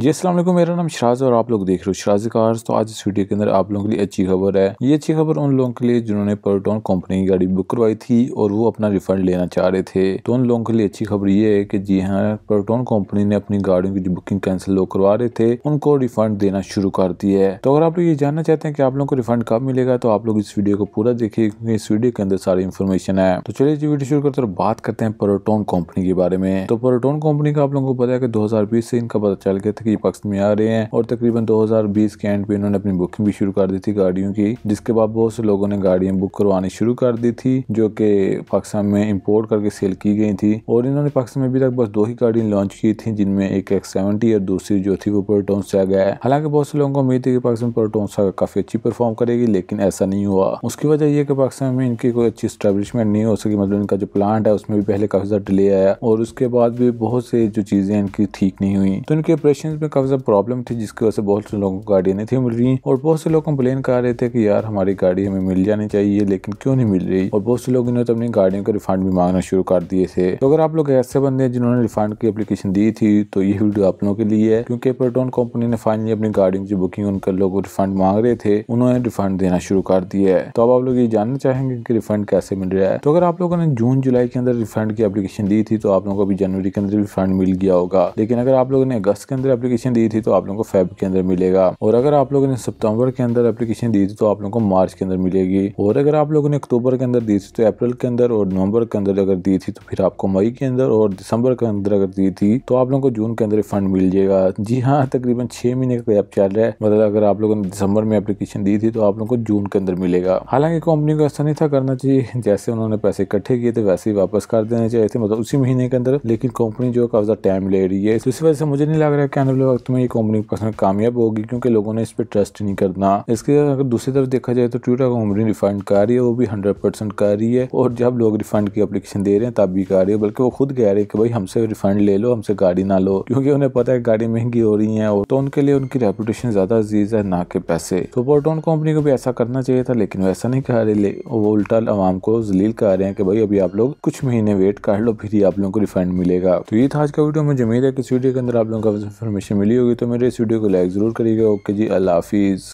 जी असल मेरा नाम शराज और आप लोग देख रहे हो शराज कार्स तो आज इस वीडियो के अंदर आप लोगों के लिए अच्छी खबर है ये अच्छी खबर उन लोगों के लिए जिन्होंने पर्टोन कंपनी की गाड़ी बुक करवाई थी और वो अपना रिफंड लेना चाह रहे थे तो उन लोगों के लिए अच्छी खबर ये है कि जी हाँ पर्टोन कंपनी ने अपनी गाड़ियों की जो बुकिंग कैंसिल लोग करवा रहे थे उनको रिफंड देना शुरू कर दी है तो अगर आप लोग ये जानना चाहते हैं कि आप लोगों को रिफंड कब मिलेगा तो आप लोग इस वीडियो को पूरा देखिए क्योंकि इस वीडियो के अंदर सारी इन्फॉर्मेशन है तो चलिए जी वीडियो शुरू करते हैं बात करते हैं पर्टोन कंपनी के बारे में तो पर्टोन कंपनी का आप लोगों को पता है कि दो से इनका पता चल गया था तक पक्ष में आ रहे हैं और तकरीबन 2020 के एंड पे इन्होंने अपनी बुकिंग भी शुरू कर दी थी गाड़ियों की जिसके बाद बहुत से लोगों ने गाड़ियां बुक करवानी शुरू कर दी थी जो कि पाकिस्तान में इम्पोर्ट करके सेल की गई थी और इन्होंने पाकिस्तान में अभी तक बस दो ही गाड़ियाँ लॉन्च की थी जिनमें एक एक्स और दूसरी जो थी वो प्रोटोन से आ गया है हालांकि बहुत से लोगों को उम्मीद थी कि पाकिस्तान प्रोटोन से काफ़ी अच्छी परफॉर्म करेगी लेकिन ऐसा नहीं हुआ उसकी वजह यह कि पाकिस्तान में इनकी कोई अच्छी स्टेब्लिशमेंट नहीं हो सकी मतलब इनका जो प्लांट है उसमें भी पहले काफ़ी ज़्यादा डिले आया और उसके बाद भी बहुत से जो चीज़ें इनकी ठीक नहीं हुई तो इनके ऑपरेशन गार्डियंस में काफ़ी ज़्यादा प्रॉब्लम थी जिसकी वजह से बहुत से लोगों को गाड़ियाँ नहीं थी मिल रही और बहुत से लोग कंप्लेन कर रहे थे कि यार हमारी गाड़ी हमें मिल जानी चाहिए लेकिन क्यों नहीं मिल रही और बहुत से लोग इन्होंने तो अपनी गाड़ियों का रिफंड भी मांगना शुरू कर दिए थे तो अगर आप लोग ऐसे बंदे हैं जिन्होंने रिफंड की अपलीकेशन दी थी तो ये वीडियो आप लोगों के लिए है क्योंकि पेट्रोन कंपनी ने फाइनली अपनी गाड़ियों की बुकिंग उनका लोग रिफंड मांग रहे थे उन्होंने रिफंड देना शुरू कर दिया है तो अब आप लोग ये जानना चाहेंगे कि रिफंड कैसे मिल रहा है तो अगर आप लोगों ने जून जुलाई के अंदर रिफंड की एप्लीकेशन दी थी तो आप लोगों को अभी जनवरी के अंदर रिफंड मिल गया होगा लेकिन अगर आप लोगों ने अगस्त के अंदर एप्लीकेशन दी थी तो आप लोगों को फेब के अंदर मिलेगा और अगर आप लोगों ने सितंबर के अंदर एप्लीकेशन दी थी तो आप लोगों को मार्च के अंदर मिलेगी और अगर आप लोगों ने अक्टूबर के अंदर दी थी तो अप्रैल के अंदर और नवंबर के अंदर अगर दी थी तो फिर आपको मई के अंदर और दिसंबर के अंदर अगर दी थी तो आप लोगों को जून के अंदर फंड मिल जाएगा जी हाँ तकरीबन छह महीने का गैप चल रहा है मतलब अगर आप लोगों ने दिसंबर में एप्लीकेशन दी थी तो आप लोगों को जून के अंदर मिलेगा हालांकि कंपनी को ऐसा नहीं था करना चाहिए जैसे उन्होंने पैसे इकट्ठे किए थे वैसे ही वापस कर देने चाहिए थे मतलब उसी महीने के अंदर लेकिन कंपनी जो काफी टाइम ले रही है तो इस वजह से मुझे नहीं लग रहा है कि वाले वक्त में ये कंपनी पसंद कामयाब होगी क्योंकि लोगों ने इस पर ट्रस्ट नहीं करना इसके अगर दूसरी तरफ देखा जाए तो ट्विटर कंपनी रिफंड कर रही है वो भी हंड्रेड परसेंट कर रही है और जब लोग रिफंड की अपलिकेशन दे रहे हैं तब भी कर रही है बल्कि वो खुद कह रहे हैं कि भाई हमसे रिफंड ले लो हमसे गाड़ी ना लो क्योंकि उन्हें पता है गाड़ी महंगी हो रही है और तो उनके लिए उनकी रेपुटेशन ज्यादा अजीज है ना के पैसे तो पोर्टोन कंपनी को भी ऐसा करना चाहिए था लेकिन वैसा नहीं कर रहे वो उल्टा आवाम को जलील कर रहे हैं कि भाई अभी आप लोग कुछ महीने वेट कर लो फिर ही आप लोगों को रिफंड मिलेगा तो ये था आज का वीडियो मुझे उम्मीद है कि इस वीडियो के अंदर आप लोगों का इन्फॉर्मेशन इन्फॉर्मेशन मिली होगी तो मेरे इस वीडियो को लाइक ज़रूर करिएगा ओके जी अल्लाह हाफिज़